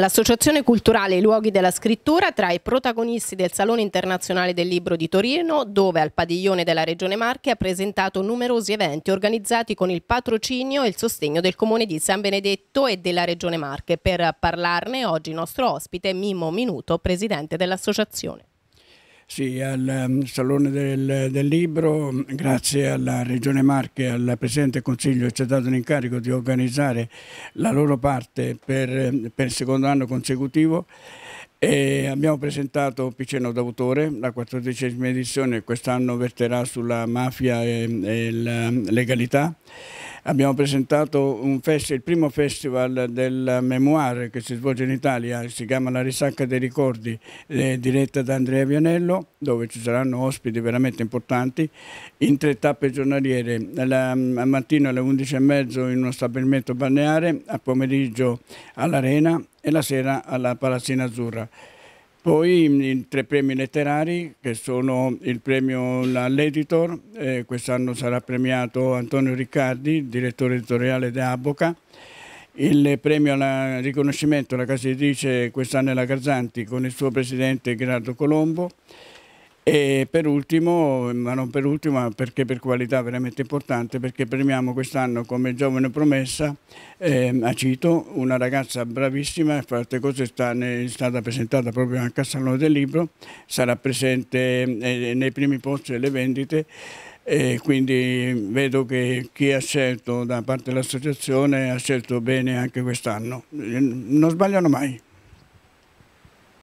L'Associazione Culturale I Luoghi della Scrittura tra i protagonisti del Salone Internazionale del Libro di Torino, dove al padiglione della Regione Marche ha presentato numerosi eventi organizzati con il patrocinio e il sostegno del Comune di San Benedetto e della Regione Marche. Per parlarne oggi il nostro ospite Mimmo Minuto, presidente dell'associazione. Sì, al ehm, Salone del, del, Libro, grazie alla Regione Marche e al Presidente del Consiglio che ci è dato l'incarico di organizzare la loro parte per, per il secondo anno consecutivo e abbiamo presentato Piceno d'autore, la quattordicesima edizione, quest'anno verterà sulla mafia e, e la legalità Abbiamo presentato fest, il primo festival del memoir che si svolge in Italia, si chiama La risacca dei ricordi, eh, diretta da Andrea Vianello, dove ci saranno ospiti veramente importanti, in tre tappe giornaliere, la, mm, al mattino alle 11.30 in uno stabilimento balneare, a pomeriggio all'Arena e la sera alla Palazzina Azzurra. Poi i tre premi letterari che sono il premio all'editor, eh, quest'anno sarà premiato Antonio Riccardi, direttore editoriale di Aboca, il premio al riconoscimento alla casa editrice quest'anno è la Garzanti con il suo presidente Gerardo Colombo e per ultimo, ma non per ultimo, perché per qualità veramente importante, perché premiamo quest'anno come giovane promessa eh, a Cito, una ragazza bravissima, fra altre sta, è stata presentata proprio anche al Salone del Libro, sarà presente eh, nei primi posti delle vendite e quindi vedo che chi ha scelto da parte dell'associazione ha scelto bene anche quest'anno, non sbagliano mai.